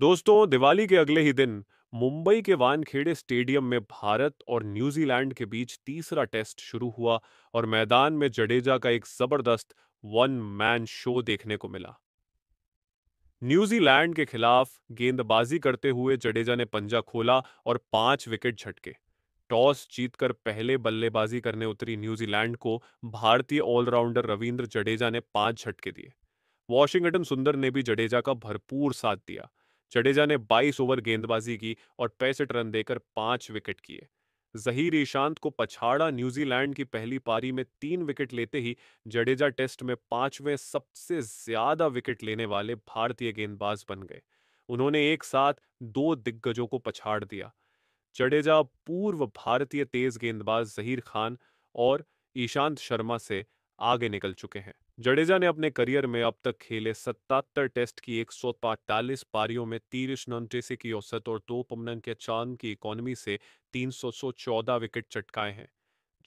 दोस्तों दिवाली के अगले ही दिन मुंबई के वानखेड़े स्टेडियम में भारत और न्यूजीलैंड के बीच तीसरा टेस्ट शुरू हुआ और मैदान में जडेजा का एक जबरदस्त वन मैन शो देखने को मिला न्यूजीलैंड के खिलाफ गेंदबाजी करते हुए जडेजा ने पंजा खोला और पांच विकेट झटके टॉस जीतकर पहले बल्लेबाजी करने उतरी न्यूजीलैंड को भारतीय ऑलराउंडर रविंद्र जडेजा ने पांच झटके दिए वॉशिंगटन सुंदर ने भी जडेजा का भरपूर साथ दिया जडेजा ने 22 ओवर गेंदबाजी की और पैंसठ रन देकर पांच विकेट किए जहीर ईशांत को पछाड़ा न्यूजीलैंड की पहली पारी में तीन विकेट लेते ही जडेजा टेस्ट में पांचवें सबसे ज्यादा विकेट लेने वाले भारतीय गेंदबाज बन गए उन्होंने एक साथ दो दिग्गजों को पछाड़ दिया जडेजा पूर्व भारतीय तेज गेंदबाज जहीर खान और ईशांत शर्मा से आगे निकल चुके हैं जडेजा ने अपने करियर में अब तक खेले 77 टेस्ट की 145 पारियों में तीरिश नंटेसे की औसत और दो पमन के चांद की इकोनॉमी से 314 विकेट चटकाए हैं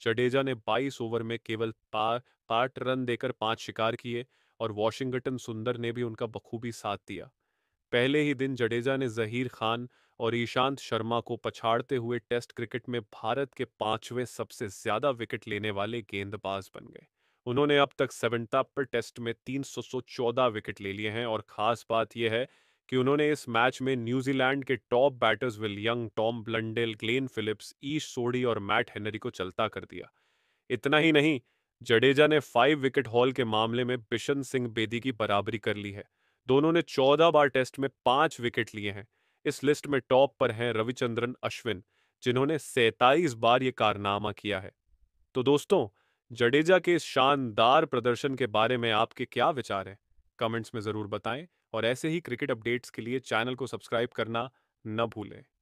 जडेजा ने 22 ओवर में केवल पाठ रन देकर पांच शिकार किए और वॉशिंगटन सुंदर ने भी उनका बखूबी साथ दिया पहले ही दिन जडेजा ने जहीर खान और ईशांत शर्मा को पछाड़ते हुए टेस्ट क्रिकेट में भारत के पांचवें सबसे ज्यादा विकेट लेने वाले गेंदबाज बन गए उन्होंने अब तक सेवनटा पर टेस्ट में तीन विकेट ले लिए हैं और खास बात यह है कि उन्होंने इस मैच में न्यूजीलैंड के top batters Will Young Tom Blundell Glenn Phillips Ish Sodhi और मैट हेनरी को चलता कर दिया इतना ही नहीं जडेजा ने फाइव विकेट हॉल के मामले में बिशन सिंह बेदी की बराबरी कर ली है दोनों ने चौदह बार टेस्ट में पांच विकेट लिए हैं इस लिस्ट में टॉप पर हैं रविचंद्रन अश्विन जिन्होंने सैतालीस बार ये कारनामा किया है तो दोस्तों जडेजा के इस शानदार प्रदर्शन के बारे में आपके क्या विचार हैं कमेंट्स में ज़रूर बताएं और ऐसे ही क्रिकेट अपडेट्स के लिए चैनल को सब्सक्राइब करना न भूलें